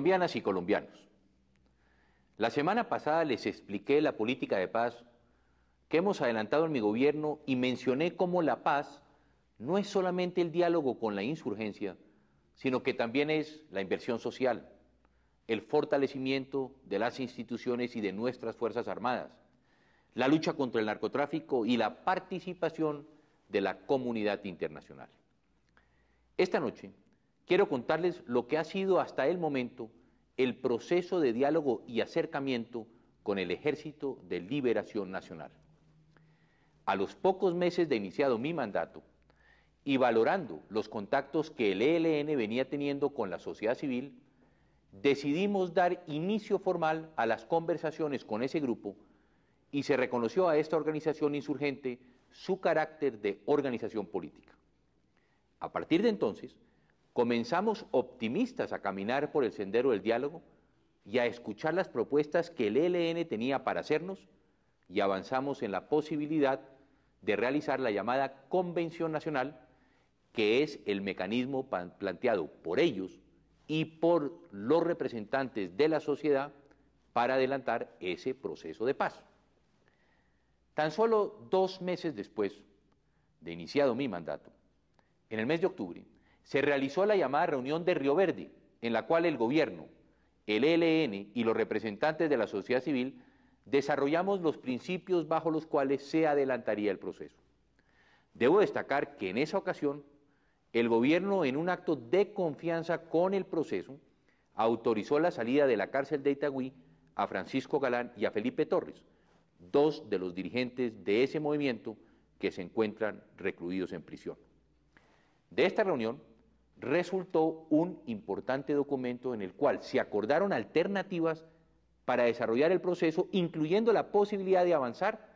colombianas y colombianos. La semana pasada les expliqué la política de paz que hemos adelantado en mi gobierno y mencioné cómo la paz no es solamente el diálogo con la insurgencia, sino que también es la inversión social, el fortalecimiento de las instituciones y de nuestras Fuerzas Armadas, la lucha contra el narcotráfico y la participación de la comunidad internacional. Esta noche quiero contarles lo que ha sido hasta el momento el proceso de diálogo y acercamiento con el Ejército de Liberación Nacional. A los pocos meses de iniciado mi mandato, y valorando los contactos que el ELN venía teniendo con la sociedad civil, decidimos dar inicio formal a las conversaciones con ese grupo y se reconoció a esta organización insurgente su carácter de organización política. A partir de entonces, comenzamos optimistas a caminar por el sendero del diálogo y a escuchar las propuestas que el ELN tenía para hacernos y avanzamos en la posibilidad de realizar la llamada Convención Nacional, que es el mecanismo planteado por ellos y por los representantes de la sociedad para adelantar ese proceso de paz. Tan solo dos meses después de iniciado mi mandato, en el mes de octubre, se realizó la llamada reunión de Río Verde, en la cual el gobierno, el ELN y los representantes de la sociedad civil desarrollamos los principios bajo los cuales se adelantaría el proceso. Debo destacar que en esa ocasión el gobierno, en un acto de confianza con el proceso, autorizó la salida de la cárcel de Itagüí a Francisco Galán y a Felipe Torres, dos de los dirigentes de ese movimiento que se encuentran recluidos en prisión. De esta reunión resultó un importante documento en el cual se acordaron alternativas para desarrollar el proceso, incluyendo la posibilidad de avanzar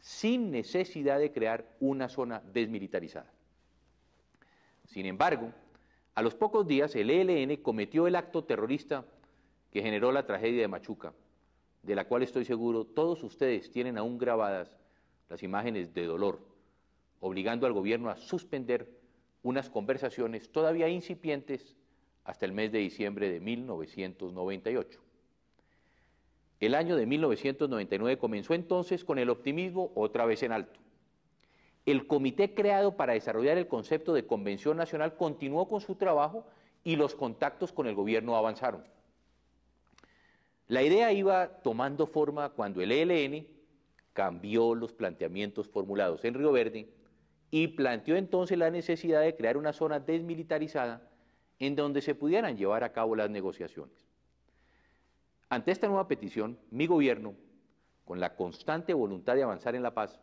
sin necesidad de crear una zona desmilitarizada. Sin embargo, a los pocos días el ELN cometió el acto terrorista que generó la tragedia de Machuca, de la cual estoy seguro todos ustedes tienen aún grabadas las imágenes de dolor, obligando al gobierno a suspender unas conversaciones todavía incipientes hasta el mes de diciembre de 1998. El año de 1999 comenzó entonces con el optimismo otra vez en alto. El comité creado para desarrollar el concepto de Convención Nacional continuó con su trabajo y los contactos con el gobierno avanzaron. La idea iba tomando forma cuando el ELN cambió los planteamientos formulados en Río Verde y planteó entonces la necesidad de crear una zona desmilitarizada en donde se pudieran llevar a cabo las negociaciones. Ante esta nueva petición, mi gobierno, con la constante voluntad de avanzar en la paz,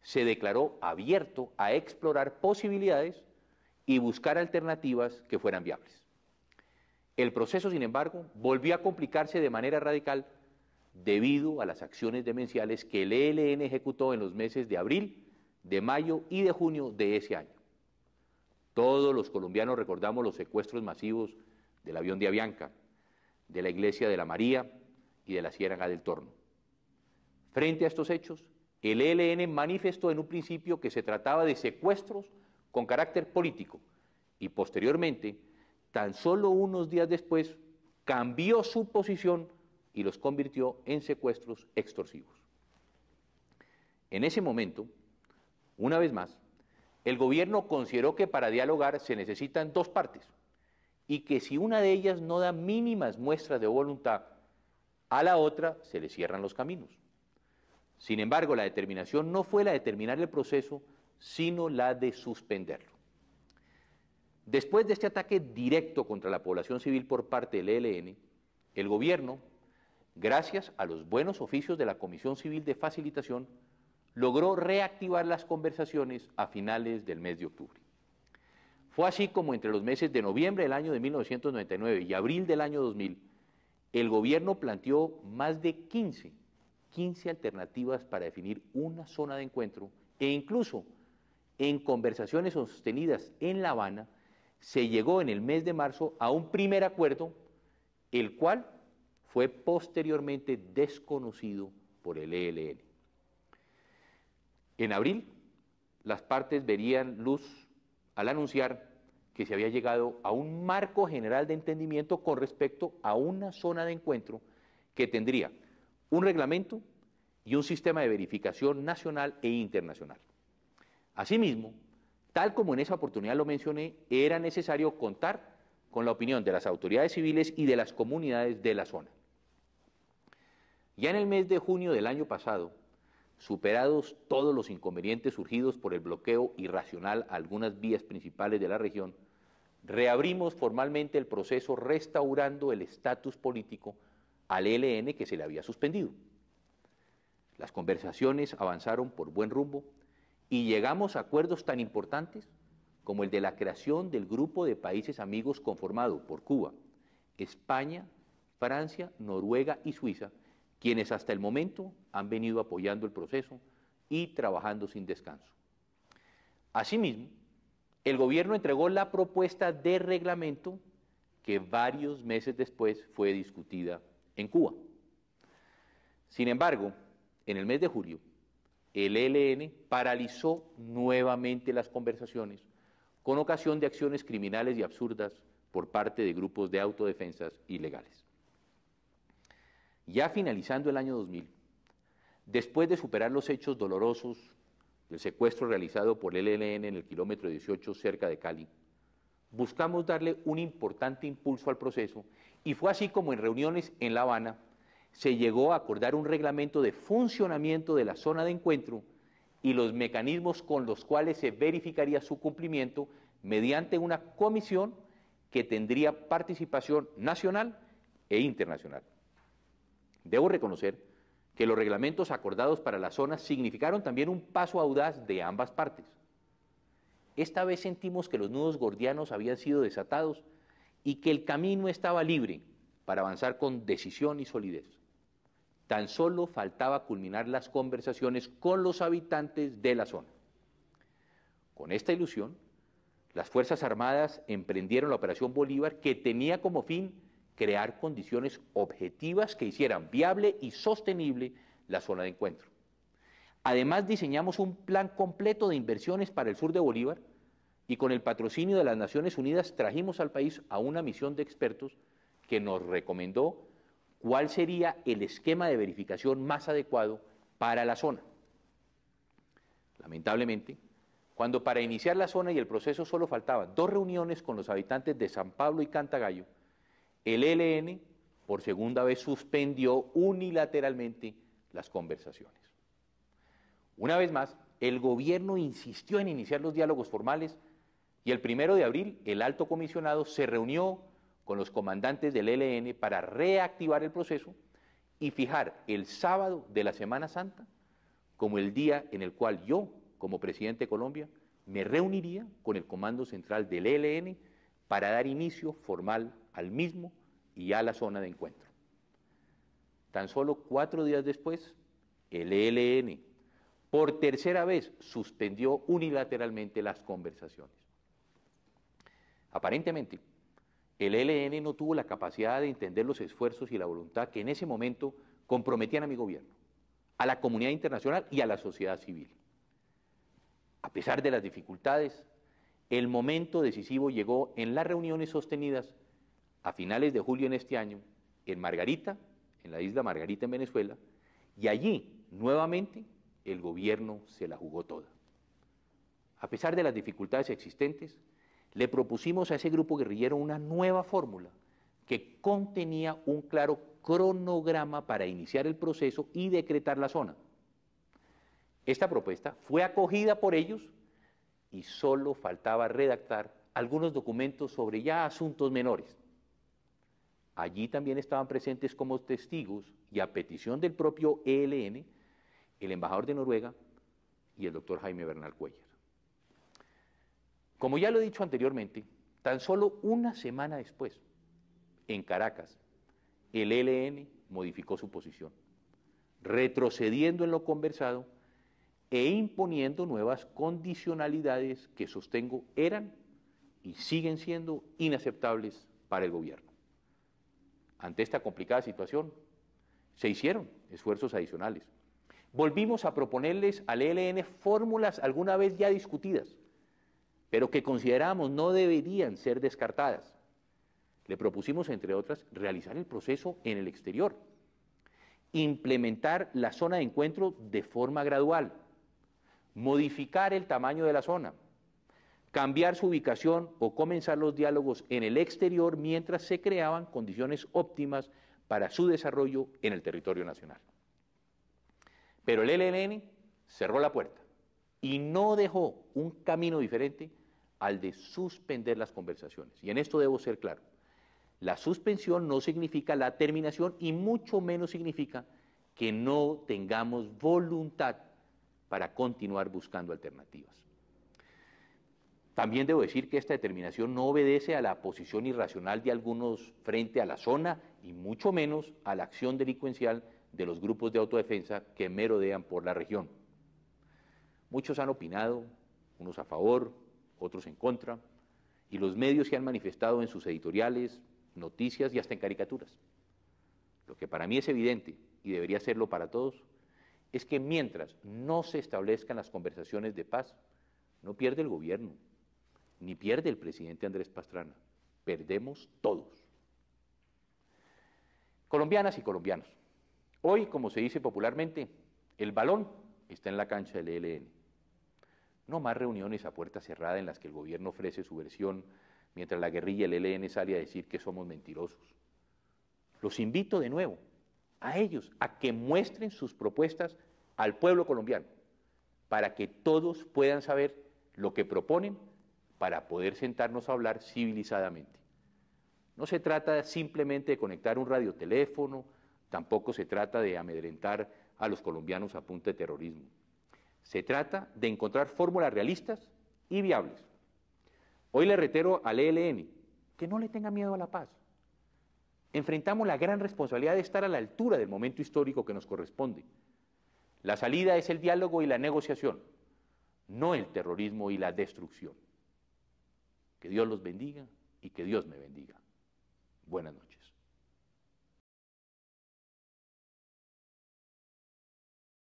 se declaró abierto a explorar posibilidades y buscar alternativas que fueran viables. El proceso, sin embargo, volvió a complicarse de manera radical debido a las acciones demenciales que el ELN ejecutó en los meses de abril de mayo y de junio de ese año. Todos los colombianos recordamos los secuestros masivos del avión de Avianca, de la iglesia de la María y de la sierra del Torno. Frente a estos hechos, el ELN manifestó en un principio que se trataba de secuestros con carácter político y posteriormente, tan solo unos días después, cambió su posición y los convirtió en secuestros extorsivos. En ese momento, una vez más, el gobierno consideró que para dialogar se necesitan dos partes y que si una de ellas no da mínimas muestras de voluntad, a la otra se le cierran los caminos. Sin embargo, la determinación no fue la de terminar el proceso, sino la de suspenderlo. Después de este ataque directo contra la población civil por parte del ELN, el gobierno, gracias a los buenos oficios de la Comisión Civil de Facilitación, logró reactivar las conversaciones a finales del mes de octubre. Fue así como entre los meses de noviembre del año de 1999 y abril del año 2000, el gobierno planteó más de 15, 15 alternativas para definir una zona de encuentro e incluso en conversaciones sostenidas en La Habana se llegó en el mes de marzo a un primer acuerdo, el cual fue posteriormente desconocido por el ELN. En abril, las partes verían luz al anunciar que se había llegado a un marco general de entendimiento con respecto a una zona de encuentro que tendría un reglamento y un sistema de verificación nacional e internacional. Asimismo, tal como en esa oportunidad lo mencioné, era necesario contar con la opinión de las autoridades civiles y de las comunidades de la zona. Ya en el mes de junio del año pasado, Superados todos los inconvenientes surgidos por el bloqueo irracional a algunas vías principales de la región, reabrimos formalmente el proceso restaurando el estatus político al ELN que se le había suspendido. Las conversaciones avanzaron por buen rumbo y llegamos a acuerdos tan importantes como el de la creación del grupo de países amigos conformado por Cuba, España, Francia, Noruega y Suiza, quienes hasta el momento han venido apoyando el proceso y trabajando sin descanso. Asimismo, el gobierno entregó la propuesta de reglamento que varios meses después fue discutida en Cuba. Sin embargo, en el mes de julio, el ELN paralizó nuevamente las conversaciones con ocasión de acciones criminales y absurdas por parte de grupos de autodefensas ilegales. Ya finalizando el año 2000, después de superar los hechos dolorosos del secuestro realizado por el ELN en el kilómetro 18 cerca de Cali, buscamos darle un importante impulso al proceso y fue así como en reuniones en La Habana se llegó a acordar un reglamento de funcionamiento de la zona de encuentro y los mecanismos con los cuales se verificaría su cumplimiento mediante una comisión que tendría participación nacional e internacional. Debo reconocer que los reglamentos acordados para la zona significaron también un paso audaz de ambas partes. Esta vez sentimos que los nudos gordianos habían sido desatados y que el camino estaba libre para avanzar con decisión y solidez. Tan solo faltaba culminar las conversaciones con los habitantes de la zona. Con esta ilusión, las Fuerzas Armadas emprendieron la Operación Bolívar que tenía como fin crear condiciones objetivas que hicieran viable y sostenible la zona de encuentro. Además, diseñamos un plan completo de inversiones para el sur de Bolívar y con el patrocinio de las Naciones Unidas trajimos al país a una misión de expertos que nos recomendó cuál sería el esquema de verificación más adecuado para la zona. Lamentablemente, cuando para iniciar la zona y el proceso solo faltaban dos reuniones con los habitantes de San Pablo y Cantagallo, el ELN por segunda vez suspendió unilateralmente las conversaciones. Una vez más, el gobierno insistió en iniciar los diálogos formales y el primero de abril el alto comisionado se reunió con los comandantes del ELN para reactivar el proceso y fijar el sábado de la Semana Santa como el día en el cual yo, como presidente de Colombia, me reuniría con el Comando Central del ELN para dar inicio formal al mismo y a la zona de encuentro. Tan solo cuatro días después, el ELN por tercera vez suspendió unilateralmente las conversaciones. Aparentemente, el ELN no tuvo la capacidad de entender los esfuerzos y la voluntad que en ese momento comprometían a mi gobierno, a la comunidad internacional y a la sociedad civil. A pesar de las dificultades, el momento decisivo llegó en las reuniones sostenidas a finales de julio en este año en Margarita, en la isla Margarita en Venezuela, y allí nuevamente el gobierno se la jugó toda. A pesar de las dificultades existentes, le propusimos a ese grupo guerrillero una nueva fórmula que contenía un claro cronograma para iniciar el proceso y decretar la zona. Esta propuesta fue acogida por ellos y solo faltaba redactar algunos documentos sobre ya asuntos menores. Allí también estaban presentes como testigos y a petición del propio ELN, el embajador de Noruega y el doctor Jaime Bernal Cuellar. Como ya lo he dicho anteriormente, tan solo una semana después, en Caracas, el ELN modificó su posición, retrocediendo en lo conversado e imponiendo nuevas condicionalidades que sostengo eran y siguen siendo inaceptables para el gobierno. Ante esta complicada situación, se hicieron esfuerzos adicionales. Volvimos a proponerles al ELN fórmulas alguna vez ya discutidas, pero que consideramos no deberían ser descartadas. Le propusimos, entre otras, realizar el proceso en el exterior, implementar la zona de encuentro de forma gradual, modificar el tamaño de la zona, cambiar su ubicación o comenzar los diálogos en el exterior mientras se creaban condiciones óptimas para su desarrollo en el territorio nacional. Pero el ELN cerró la puerta y no dejó un camino diferente al de suspender las conversaciones. Y en esto debo ser claro. La suspensión no significa la terminación y mucho menos significa que no tengamos voluntad para continuar buscando alternativas. También debo decir que esta determinación no obedece a la posición irracional de algunos frente a la zona y mucho menos a la acción delincuencial de los grupos de autodefensa que merodean por la región. Muchos han opinado, unos a favor, otros en contra, y los medios se han manifestado en sus editoriales, noticias y hasta en caricaturas. Lo que para mí es evidente, y debería serlo para todos, es que mientras no se establezcan las conversaciones de paz, no pierde el gobierno, ni pierde el presidente Andrés Pastrana, perdemos todos. Colombianas y colombianos, hoy, como se dice popularmente, el balón está en la cancha del ELN. No más reuniones a puerta cerrada en las que el gobierno ofrece su versión, mientras la guerrilla del ELN sale a decir que somos mentirosos. Los invito de nuevo a ellos a que muestren sus propuestas al pueblo colombiano, para que todos puedan saber lo que proponen para poder sentarnos a hablar civilizadamente. No se trata simplemente de conectar un radioteléfono, tampoco se trata de amedrentar a los colombianos a punta de terrorismo. Se trata de encontrar fórmulas realistas y viables. Hoy le reitero al ELN que no le tenga miedo a la paz. Enfrentamos la gran responsabilidad de estar a la altura del momento histórico que nos corresponde. La salida es el diálogo y la negociación, no el terrorismo y la destrucción. Que Dios los bendiga y que Dios me bendiga. Buenas noches.